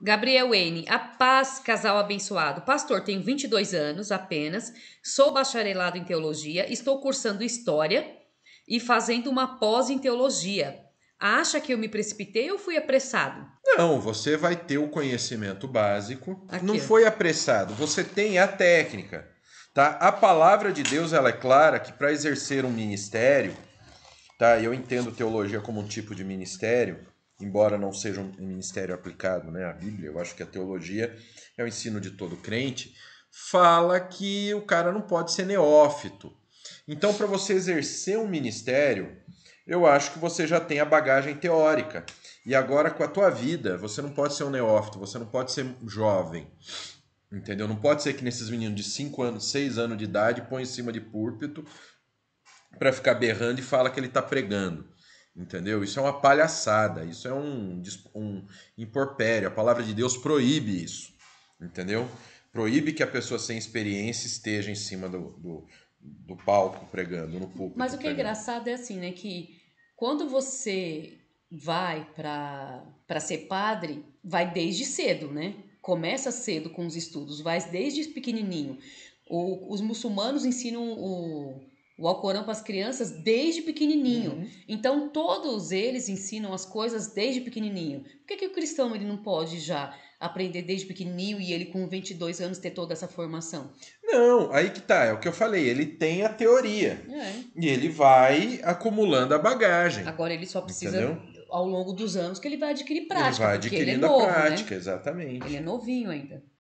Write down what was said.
Gabriel N., a paz, casal abençoado. Pastor, tenho 22 anos apenas, sou bacharelado em teologia, estou cursando história e fazendo uma pós em teologia. Acha que eu me precipitei ou fui apressado? Não, você vai ter o conhecimento básico. Aqui. Não foi apressado, você tem a técnica. Tá? A palavra de Deus ela é clara que para exercer um ministério, tá? Eu entendo teologia como um tipo de ministério embora não seja um ministério aplicado, né, a Bíblia, eu acho que a teologia é o ensino de todo crente, fala que o cara não pode ser neófito. Então, para você exercer um ministério, eu acho que você já tem a bagagem teórica. E agora com a tua vida, você não pode ser um neófito, você não pode ser jovem. Entendeu? Não pode ser que nesses meninos de 5 anos, 6 anos de idade põe em cima de púlpito para ficar berrando e fala que ele está pregando. Entendeu? Isso é uma palhaçada, isso é um, um imporpério. A palavra de Deus proíbe isso. Entendeu? Proíbe que a pessoa sem experiência esteja em cima do, do, do palco pregando, no púlpito. Mas o que pregando. é engraçado é assim, né? Que quando você vai para ser padre, vai desde cedo, né? Começa cedo com os estudos, vai desde pequenininho. O, os muçulmanos ensinam o, o Alcorão para as crianças desde pequenininho. Uhum. Então todos eles ensinam as coisas desde pequenininho. Por que, que o cristão ele não pode já aprender desde pequenininho e ele com 22 anos ter toda essa formação? Não, aí que tá, é o que eu falei, ele tem a teoria. É. E ele vai acumulando a bagagem. Agora ele só precisa entendeu? ao longo dos anos que ele vai adquirir prática. Ele vai adquirindo ele é novo, a né? prática, né? exatamente. Ele é novinho ainda.